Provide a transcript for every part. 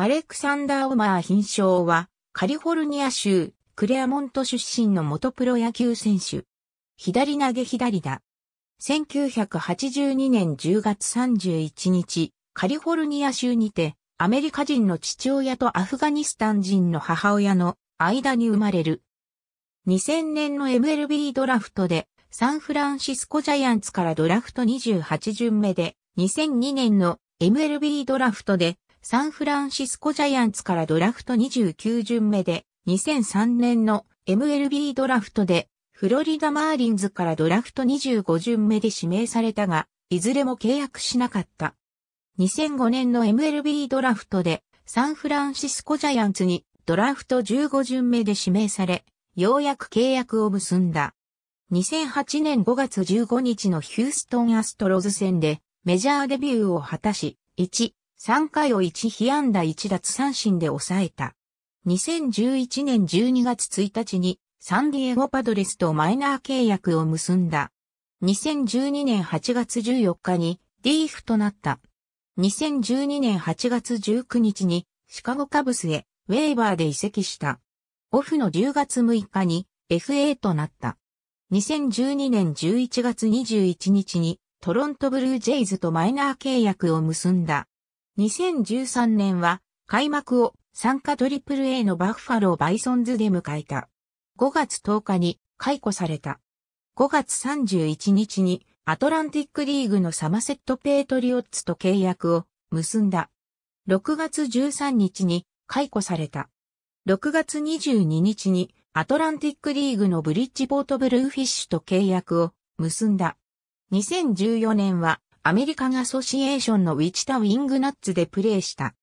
アレクサンダー・オマー品賞は、カリフォルニア州、クレアモント出身の元プロ野球選手。左投げ左打。1982年10月31日、カリフォルニア州にて、アメリカ人の父親とアフガニスタン人の母親の間に生まれる。2000年の MLB ドラフトで、サンフランシスコジャイアンツからドラフト28巡目で、2002年の MLB ドラフトでサンフランシスコジャイアンツからドラフト29巡目で、2003年の MLB ドラフトで、フロリダマーリンズからドラフト25巡目で指名されたが、いずれも契約しなかった。2005年の MLB ドラフトで、サンフランシスコジャイアンツにドラフト15巡目で指名され、ようやく契約を結んだ。2008年5月15日のヒューストンアストロズ戦でメジャーデビューを果たし、1、3回を1被安打1奪三振で抑えた。2011年12月1日にサンディエゴパドレスとマイナー契約を結んだ。2012年8月14日にリーフとなった。2012年8月19日にシカゴカブスへウェーバーで移籍した。オフの10月6日に FA となった。2012年11月21日にトロントブルージェイズとマイナー契約を結んだ。2013年は開幕を参加 AAA のバッファローバイソンズで迎えた。5月10日に解雇された。5月31日にアトランティックリーグのサマセットペイトリオッツと契約を結んだ。6月13日に解雇された。6月22日にアトランティックリーグのブリッジボートブルーフィッシュと契約を結んだ。2014年はアメリカンアソシエーションのウィチタ・ウィングナッツでプレーした。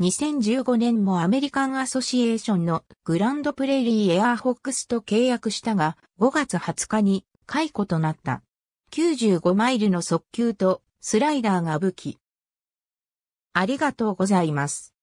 2015年もアメリカンアソシエーションのグランドプレーリーエアーホックスと契約したが、5月20日に解雇となった。95マイルの速球とスライダーが武器。ありがとうございます。